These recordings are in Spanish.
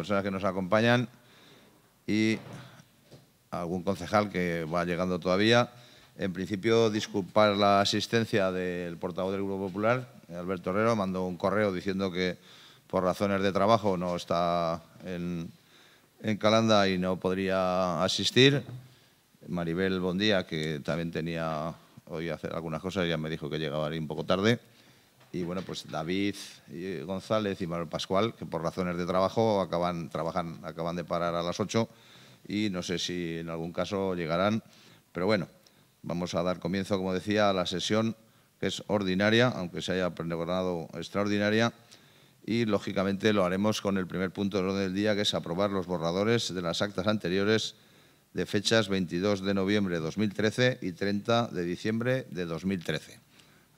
personas que nos acompañan y algún concejal que va llegando todavía. En principio, disculpar la asistencia del portavoz del Grupo Popular, Alberto Herrero, mandó un correo diciendo que por razones de trabajo no está en, en Calanda y no podría asistir. Maribel Bondía, que también tenía hoy hacer algunas cosas, ya me dijo que llegaba un poco tarde y bueno, pues David eh, González y Manuel Pascual, que por razones de trabajo acaban, trabajan, acaban de parar a las 8 y no sé si en algún caso llegarán, pero bueno, vamos a dar comienzo, como decía, a la sesión que es ordinaria, aunque se haya programado extraordinaria, y lógicamente lo haremos con el primer punto del orden del día, que es aprobar los borradores de las actas anteriores de fechas 22 de noviembre de 2013 y 30 de diciembre de 2013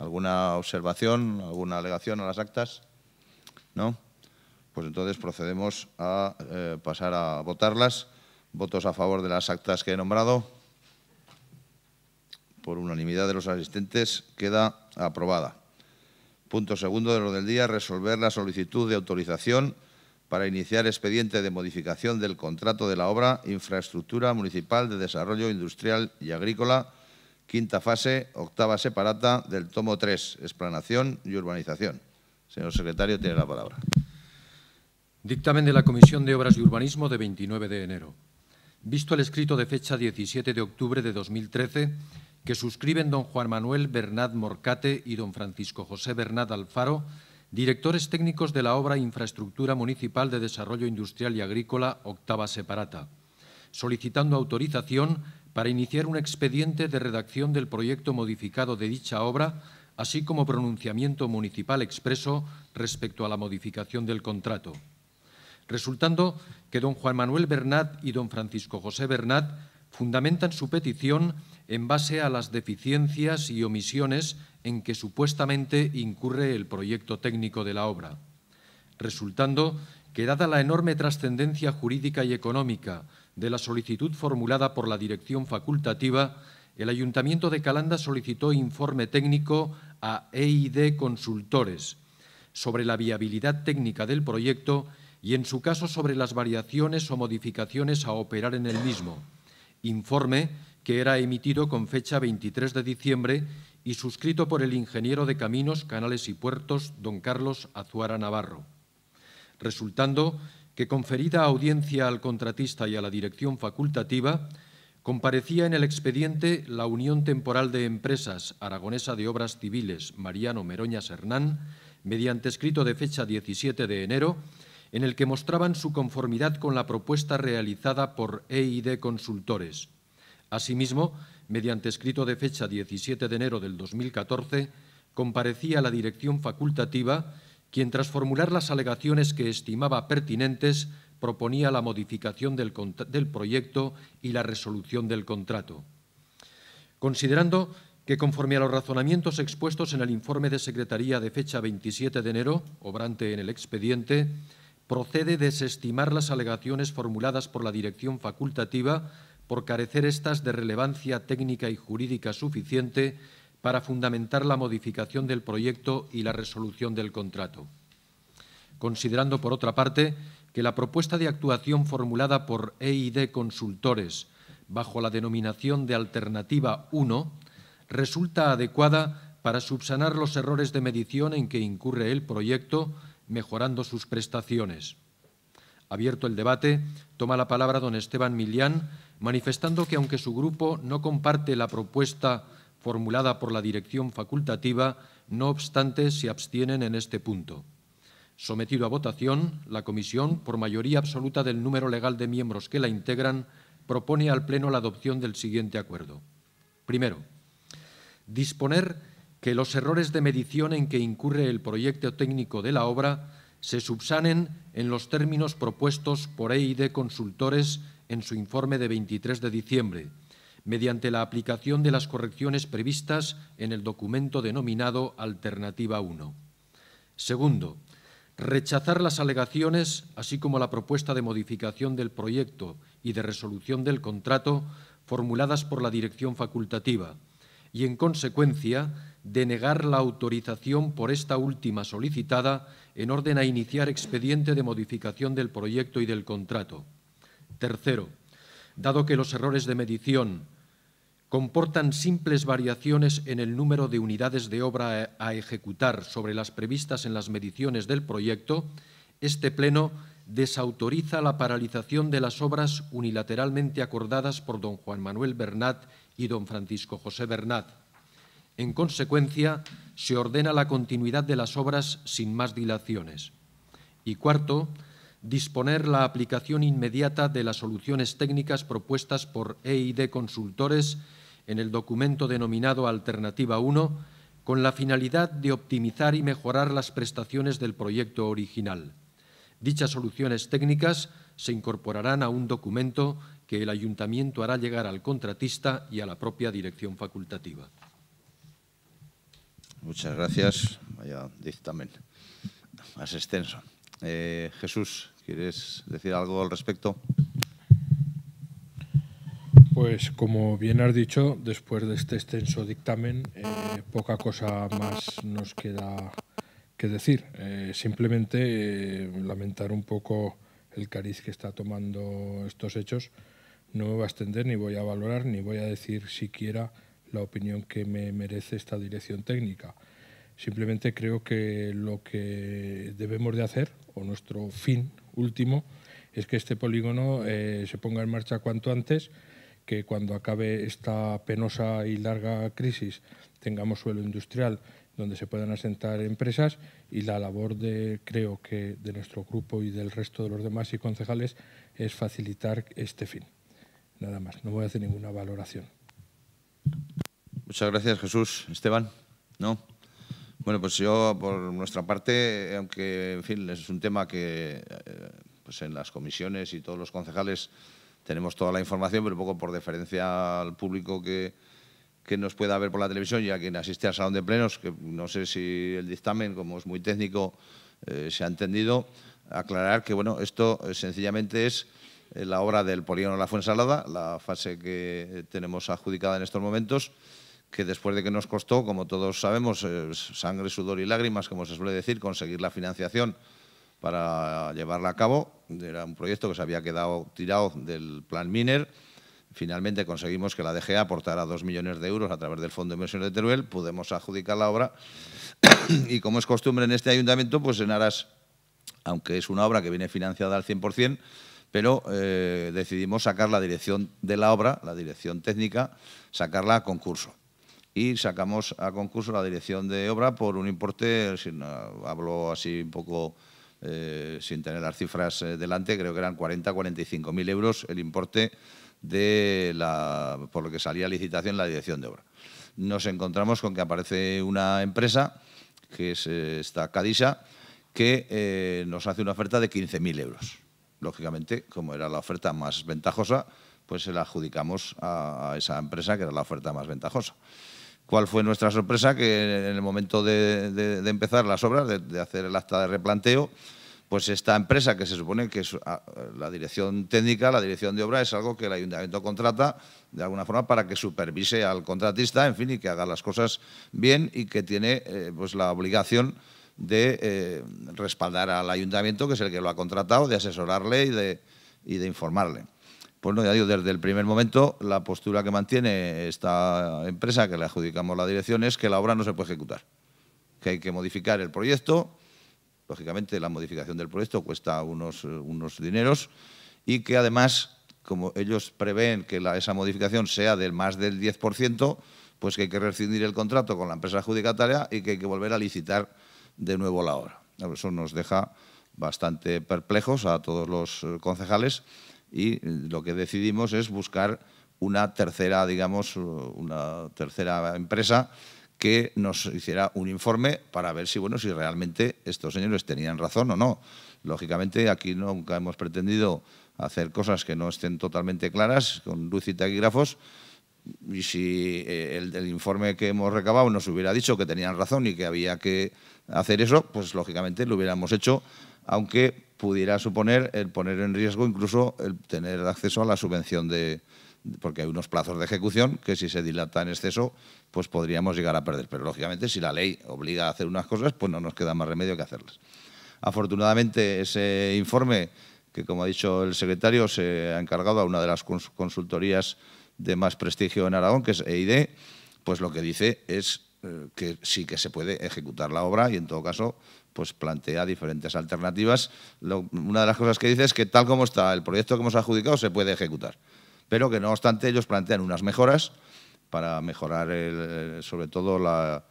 alguna observación, alguna alegación a las actas? ¿No? Pues entonces procedemos a eh, pasar a votarlas. ¿Votos a favor de las actas que he nombrado? Por unanimidad de los asistentes, queda aprobada. Punto segundo de lo del día, resolver la solicitud de autorización para iniciar expediente de modificación del contrato de la obra Infraestructura Municipal de Desarrollo Industrial y Agrícola Quinta fase, octava separata del tomo 3, explanación y urbanización. Señor secretario, tiene la palabra. Dictamen de la Comisión de Obras y Urbanismo de 29 de enero. Visto el escrito de fecha 17 de octubre de 2013, que suscriben don Juan Manuel Bernat Morcate y don Francisco José Bernat Alfaro, directores técnicos de la obra Infraestructura Municipal de Desarrollo Industrial y Agrícola, octava separata, solicitando autorización para iniciar un expediente de redacción del proyecto modificado de dicha obra, así como pronunciamiento municipal expreso respecto a la modificación del contrato. Resultando que don Juan Manuel Bernat y don Francisco José Bernat fundamentan su petición en base a las deficiencias y omisiones en que supuestamente incurre el proyecto técnico de la obra. Resultando que, dada la enorme trascendencia jurídica y económica de la solicitud formulada por la Dirección Facultativa, el Ayuntamiento de Calanda solicitó informe técnico a EID Consultores sobre la viabilidad técnica del proyecto y, en su caso, sobre las variaciones o modificaciones a operar en el mismo. Informe que era emitido con fecha 23 de diciembre y suscrito por el ingeniero de Caminos, Canales y Puertos, don Carlos Azuara Navarro, resultando que conferida audiencia al contratista y a la dirección facultativa, comparecía en el expediente la Unión Temporal de Empresas Aragonesa de Obras Civiles Mariano Meroñas Hernán, mediante escrito de fecha 17 de enero, en el que mostraban su conformidad con la propuesta realizada por EID Consultores. Asimismo, mediante escrito de fecha 17 de enero del 2014, comparecía la dirección facultativa quien tras formular las alegaciones que estimaba pertinentes proponía la modificación del, proyecto y la resolución del contrato. Considerando que conforme a los razonamientos expuestos en el informe de Secretaría de fecha 27 de enero, obrante en el expediente, procede desestimar las alegaciones formuladas por la Dirección Facultativa por carecer estas de relevancia técnica y jurídica suficiente para fundamentar la modificación del proyecto y la resolución del contrato. Considerando, por otra parte, que la propuesta de actuación formulada por EID Consultores bajo la denominación de Alternativa 1 resulta adecuada para subsanar los errores de medición en que incurre el proyecto, mejorando sus prestaciones. Abierto el debate, toma la palabra don Esteban Millán, manifestando que aunque su grupo no comparte la propuesta formulada por la dirección facultativa, no obstante, se abstienen en este punto. Sometido a votación, la Comisión, por mayoría absoluta del número legal de miembros que la integran, propone al Pleno la adopción del siguiente acuerdo. Primero, disponer que los errores de medición en que incurre el proyecto técnico de la obra se subsanen en los términos propuestos por EID Consultores en su informe de 23 de diciembre, mediante la aplicación de las correcciones previstas en el documento denominado Alternativa 1. Segundo, rechazar las alegaciones, así como la propuesta de modificación del proyecto y de resolución del contrato formuladas por la Dirección Facultativa y, en consecuencia, denegar la autorización por esta última solicitada en orden a iniciar expediente de modificación del proyecto y del contrato. Tercero, dado que los errores de medición, comportan simples variaciones en el número de unidades de obra a ejecutar sobre las previstas en las mediciones del proyecto, este Pleno desautoriza la paralización de las obras unilateralmente acordadas por don Juan Manuel Bernat y don Francisco José Bernat. En consecuencia, se ordena la continuidad de las obras sin más dilaciones. Y cuarto, disponer la aplicación inmediata de las soluciones técnicas propuestas por EID Consultores en el documento denominado Alternativa 1, con la finalidad de optimizar y mejorar las prestaciones del proyecto original. Dichas soluciones técnicas se incorporarán a un documento que el Ayuntamiento hará llegar al contratista y a la propia dirección facultativa. Muchas gracias. Vaya dictamen más extenso. Eh, Jesús, ¿Quieres decir algo al respecto? Pues como bien has dicho, después de este extenso dictamen, eh, poca cosa más nos queda que decir. Eh, simplemente eh, lamentar un poco el cariz que está tomando estos hechos. No me voy a extender, ni voy a valorar, ni voy a decir siquiera la opinión que me merece esta dirección técnica. Simplemente creo que lo que debemos de hacer, o nuestro fin último es que este polígono eh, se ponga en marcha cuanto antes, que cuando acabe esta penosa y larga crisis tengamos suelo industrial donde se puedan asentar empresas y la labor de, creo que, de nuestro grupo y del resto de los demás y concejales es facilitar este fin. Nada más, no voy a hacer ninguna valoración. Muchas gracias, Jesús. Esteban, ¿no? Bueno, pues yo por nuestra parte, aunque en fin, es un tema que eh, pues en las comisiones y todos los concejales tenemos toda la información, pero un poco por deferencia al público que, nos pueda ver por la televisión y a quien asiste al salón de plenos, que no sé si el dictamen, como es muy técnico, eh, se ha entendido, aclarar que bueno, esto eh, sencillamente es la obra del polígono La Fuensalada, la fase que tenemos adjudicada en estos momentos, que después de que nos costó, como todos sabemos, eh, sangre, sudor y lágrimas, como se suele decir, conseguir la financiación para llevarla a cabo. Era un proyecto que se había quedado tirado del plan Miner. Finalmente conseguimos que la DGA aportara 2 millones de euros a través del Fondo de Inversión de Teruel. Pudimos adjudicar la obra y, como es costumbre en este ayuntamiento, pues en aras, aunque es una obra que viene financiada al 100%, pero eh, decidimos sacar la dirección de la obra, la dirección técnica, sacarla a concurso y sacamos a concurso la dirección de obra por un importe, hablo así un poco eh, sin tener las cifras eh, delante, creo que eran 40-45 mil euros el importe de la, por lo que salía licitación la dirección de obra. Nos encontramos con que aparece una empresa, que es eh, esta Cadisa, que nos hace una oferta de 15.000 euros. Lógicamente, como era la oferta más ventajosa, pues se la adjudicamos a esa empresa que era la oferta más ventajosa cuál fue nuestra sorpresa, que en el momento de, empezar las obras, de, hacer el acta de replanteo, pues esta empresa que se supone que es ah, la dirección técnica, la dirección de obra, es algo que el ayuntamiento contrata de alguna forma para que supervise al contratista, en fin, y que haga las cosas bien y que tiene eh, pues la obligación de eh, respaldar al ayuntamiento, que es el que lo ha contratado, de asesorarle y de informarle. Pues no, ya digo, desde el primer momento la postura que mantiene esta empresa, que le adjudicamos la dirección, es que la obra no se puede ejecutar, que hay que modificar el proyecto. Lógicamente la modificación del proyecto cuesta unos, dineros y que además, como ellos prevén que esa modificación sea del más del 10%, pues que hay que rescindir el contrato con la empresa adjudicataria y que hay que volver a licitar de nuevo la obra. Eso nos deja bastante perplejos a todos los eh, concejales y eh, lo que decidimos es buscar una tercera, digamos, eh, una tercera empresa que nos hiciera un informe para ver si, bueno, si realmente estos señores tenían razón o no. Lógicamente, aquí nunca hemos pretendido hacer cosas que no estén totalmente claras con luz y taquígrafos, y si eh, el, el, informe que hemos recabado nos hubiera dicho que tenían razón y que había que hacer eso, pues lógicamente lo hubiéramos hecho, aunque pudiera suponer el poner en riesgo incluso el tener acceso a la subvención de, porque hay unos plazos de ejecución que si se dilata en exceso, pues podríamos llegar a perder. Pero lógicamente si la ley obliga a hacer unas cosas, pues no nos queda más remedio que hacerlas. Afortunadamente ese informe, que como ha dicho el secretario, se ha encargado a una de las consultorías de más prestigio en Aragón, que es EID, pues lo que dice es eh, que sí que se puede ejecutar la obra y en todo caso pues plantea diferentes alternativas. una de las cosas que dice es que tal como está el proyecto que hemos adjudicado se puede ejecutar, pero que no obstante ellos plantean unas mejoras para mejorar eh, sobre todo la,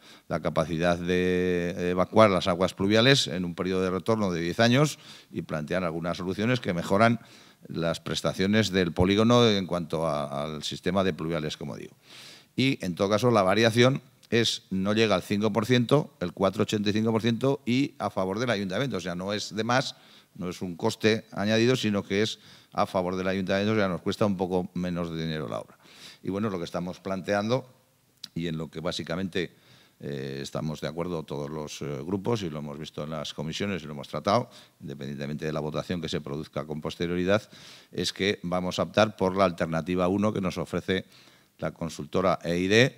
capacidad de evacuar las aguas pluviales en un periodo de retorno de 10 años y plantean algunas soluciones que mejoran las prestaciones del polígono en cuanto al sistema de pluviales, como digo. Y, en todo caso, la variación es no llega al 5%, el 4,85% y a favor del ayuntamiento. O sea, no es de más, no es un coste añadido, sino que es a favor del ayuntamiento, o sea, nos cuesta un poco menos de dinero la obra. Y bueno, lo que estamos planteando y en lo que básicamente eh, estamos de acuerdo todos los eh, grupos y lo hemos visto en las comisiones y lo hemos tratado, independientemente de la votación que se produzca con posterioridad, es que vamos a optar por la alternativa 1 que nos ofrece la consultora EID,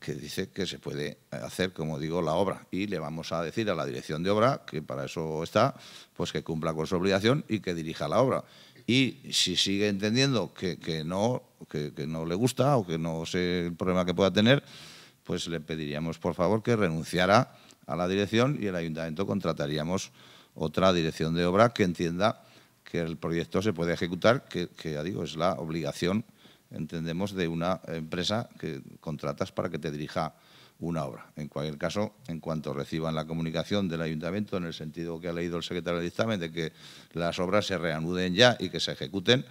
que dice que se puede hacer, como digo, la obra. Y le vamos a decir a la dirección de obra, que para eso está, pues que cumpla con su obligación y que dirija la obra. Y si sigue entendiendo que, que no, que, no le gusta o que no sé el problema que pueda tener, pues le pediríamos, por favor, que renunciara a la dirección y el ayuntamiento contrataríamos otra dirección de obra que entienda que el proyecto se puede ejecutar, que, que ya digo, es la obligación entendemos, de una empresa que contratas para que te dirija una obra. En cualquier caso, en cuanto reciban la comunicación del ayuntamiento, en el sentido que ha leído el secretario de dictamen, de que las obras se reanuden ya y que se ejecuten,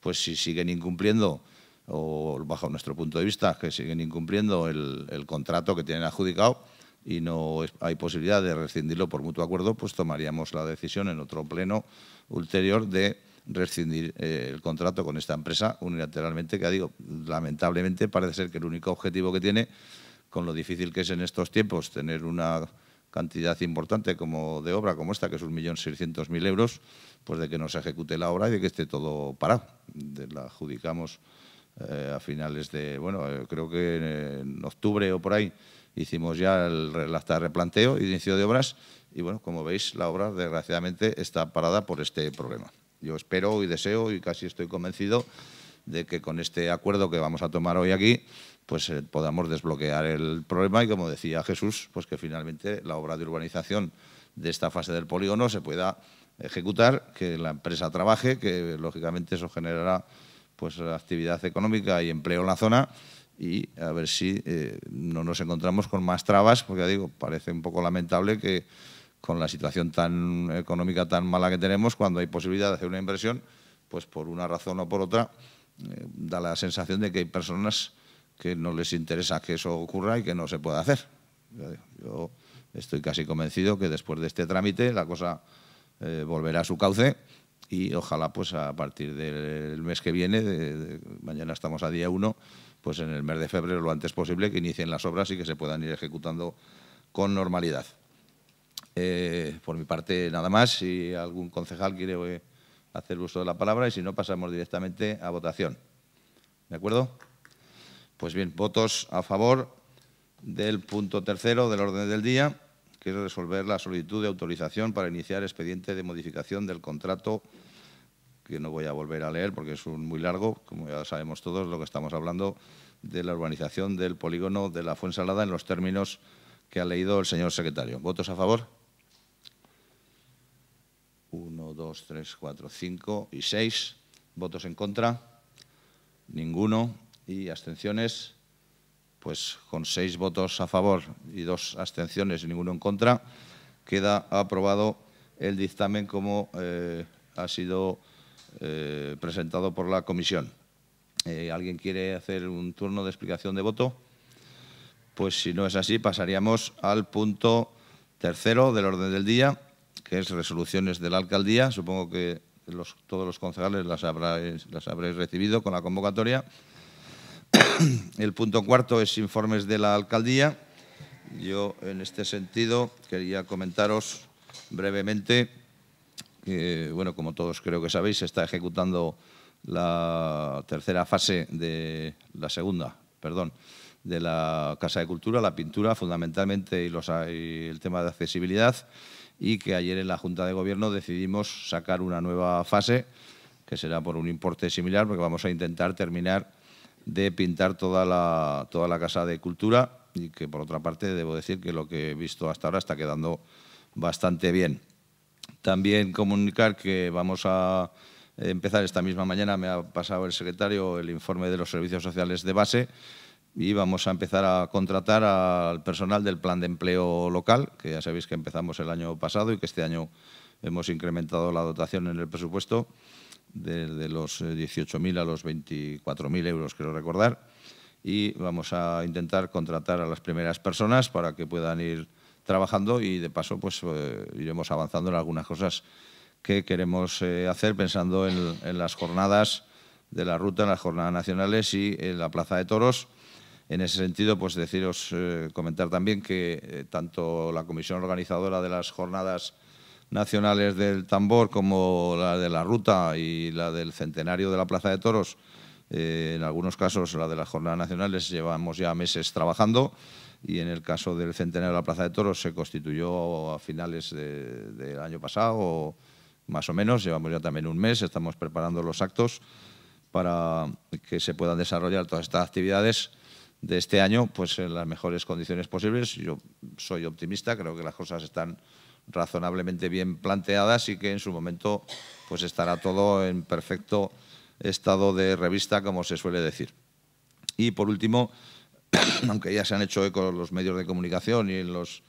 pues si siguen incumpliendo, o bajo nuestro punto de vista, que siguen incumpliendo el, contrato que tienen adjudicado y no hay posibilidad de rescindirlo por mutuo acuerdo, pues tomaríamos la decisión en otro pleno ulterior de rescindir eh, el contrato con esta empresa unilateralmente, que ha digo, lamentablemente parece ser que el único objetivo que tiene, con lo difícil que es en estos tiempos tener una cantidad importante como de obra como esta, que es 1.600.000 euros, pues de que no se ejecute la obra y de que esté todo parado. la adjudicamos eh, a finales de, bueno, eh, creo que en octubre o por ahí hicimos ya el acta de replanteo, inicio de obras, y bueno, como veis, la obra desgraciadamente está parada por este problema. Yo espero y deseo y casi estoy convencido de que con este acuerdo que vamos a tomar hoy aquí, pues eh, podamos desbloquear el problema y, como decía Jesús, pues que finalmente la obra de urbanización de esta fase del polígono se pueda ejecutar, que la empresa trabaje, que lógicamente eso generará pues actividad económica y empleo en la zona y a ver si eh, no nos encontramos con más trabas, porque ya digo, parece un poco lamentable que con la situación tan económica tan mala que tenemos, cuando hay posibilidad de hacer una inversión, pues por una razón o por otra, eh, da la sensación de que hay personas que no les interesa que eso ocurra y que no se pueda hacer. Yo estoy casi convencido que después de este trámite la cosa eh, volverá a su cauce y ojalá pues a partir del mes que viene, mañana estamos a día 1, pues en el mes de febrero lo antes posible que inicien las obras y que se puedan ir ejecutando con normalidad. Eh, por mi parte, nada más. Si algún concejal quiere eh, hacer uso de la palabra y si no, pasamos directamente a votación. ¿De acuerdo? Pues bien, votos a favor del punto tercero del orden del día, que es resolver la solicitud de autorización para iniciar expediente de modificación del contrato, que no voy a volver a leer porque es muy largo, como ya sabemos todos lo que estamos hablando, de la urbanización del polígono de la Fuensalada en los términos que ha leído el señor secretario. ¿Votos a favor? Dos, tres, cuatro, cinco y seis ¿Votos en contra? Ninguno. ¿Y abstenciones? Pues con seis votos a favor y dos abstenciones y ninguno en contra, queda aprobado el dictamen como eh, ha sido eh, presentado por la comisión. Eh, ¿Alguien quiere hacer un turno de explicación de voto? Pues si no es así, pasaríamos al punto tercero del orden del día, que es resoluciones de la alcaldía, supongo que todos los concejales las habréis, recibido con la convocatoria. El punto cuarto es informes de la alcaldía. Yo, en este sentido, quería comentaros brevemente que, bueno, como todos creo que sabéis, se está ejecutando la tercera fase de la segunda, perdón, de la Casa de Cultura, la pintura fundamentalmente y, los, y el tema de accesibilidad y que ayer en la Junta de Gobierno decidimos sacar una nueva fase, que será por un importe similar, porque vamos a intentar terminar de pintar toda la, toda la Casa de Cultura y que, por otra parte, debo decir que lo que he visto hasta ahora está quedando bastante bien. También comunicar que vamos a empezar esta misma mañana, me ha pasado el secretario el informe de los servicios sociales de base, y vamos a empezar a contratar al personal del plan de empleo local, que ya sabéis que empezamos el año pasado y que este año hemos incrementado la dotación en el presupuesto de los 18.000 eh, a los 24.000 euros, quiero recordar, y vamos a intentar contratar a las primeras personas para que puedan ir trabajando y de paso pues eh, iremos avanzando en algunas cosas que queremos eh, hacer pensando en, en, las jornadas de la ruta, en las jornadas nacionales y en la Plaza de Toros, en ese sentido, pues deciros, eh, comentar también que eh, tanto la comisión organizadora de las jornadas nacionales del tambor como la de la ruta y la del centenario de la Plaza de Toros, eh, en algunos casos la de las jornadas nacionales llevamos ya meses trabajando y en el caso del centenario de la Plaza de Toros se constituyó a finales del año pasado, más o menos, llevamos ya también un mes, estamos preparando los actos para que se puedan desarrollar todas estas actividades de este año pues, en las mejores condiciones posibles. Yo soy optimista, creo que las cosas están razonablemente bien planteadas y que en su momento pues, estará todo en perfecto estado de revista, como se suele decir. Y por último, aunque ya se han hecho eco los medios de comunicación y en, los,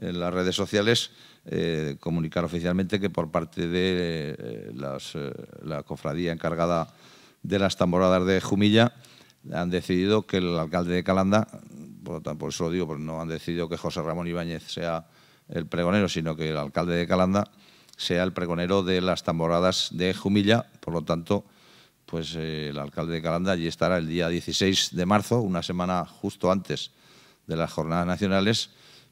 en las redes sociales, eh, comunicar oficialmente que por parte de eh, eh, la cofradía encargada de las tamboradas de Jumilla, han decidido que el alcalde de Calanda, por, por eso lo digo, pues no han decidido que José Ramón Ibáñez sea el pregonero, sino que el alcalde de Calanda sea el pregonero de las tamboradas de Jumilla, por lo tanto, pues eh, el alcalde de Calanda allí estará el día 16 de marzo, una semana justo antes de las jornadas nacionales,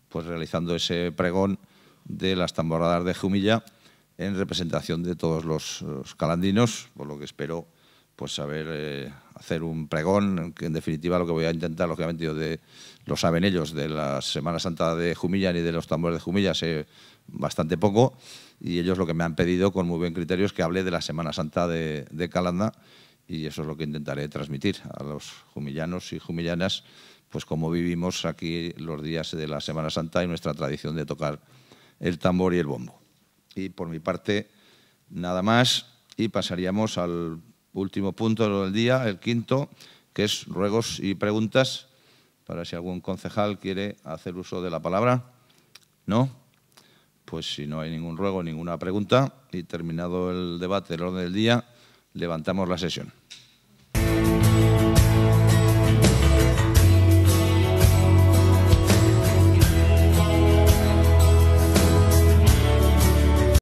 pues realizando ese pregón de las tamboradas de Jumilla en representación de todos los calandinos, por lo que espero pues saber eh, hacer un pregón, que en definitiva lo que voy a intentar, lógicamente yo de, lo saben ellos, de la Semana Santa de Jumilla ni de los tambores de Jumilla sé bastante poco, y ellos lo que me han pedido con muy buen criterio es que hable de la Semana Santa de, de Calanda, y eso es lo que intentaré transmitir a los jumillanos y jumillanas, pues cómo vivimos aquí los días de la Semana Santa y nuestra tradición de tocar el tambor y el bombo. Y por mi parte, nada más, y pasaríamos al último punto del día, el quinto, que es ruegos y preguntas, para si algún concejal quiere hacer uso de la palabra. ¿No? Pues si no hay ningún ruego, ninguna pregunta, y terminado el debate, del orden del día, levantamos la sesión.